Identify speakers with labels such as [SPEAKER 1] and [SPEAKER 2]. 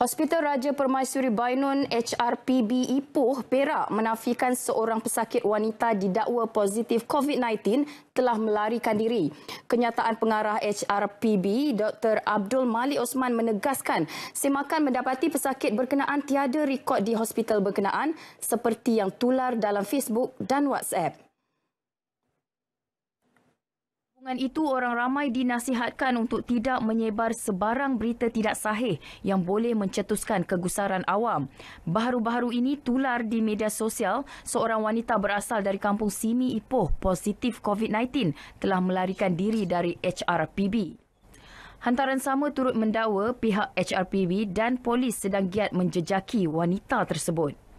[SPEAKER 1] Hospital Raja Permaisuri Bainun HRPB Ipoh Perak menafikan seorang pesakit wanita didakwa positif COVID-19 telah melarikan diri. Kenyataan pengarah HRPB Dr. Abdul Malik Osman menegaskan semakan mendapati pesakit berkenaan tiada rekod di hospital berkenaan seperti yang tular dalam Facebook dan WhatsApp. Dengan itu, orang ramai dinasihatkan untuk tidak menyebar sebarang berita tidak sahih yang boleh mencetuskan kegusaran awam. Baru-baru ini tular di media sosial, seorang wanita berasal dari kampung Simi Ipoh positif COVID-19 telah melarikan diri dari HRPB. Hantaran sama turut mendakwa pihak HRPB dan polis sedang giat menjejaki wanita tersebut.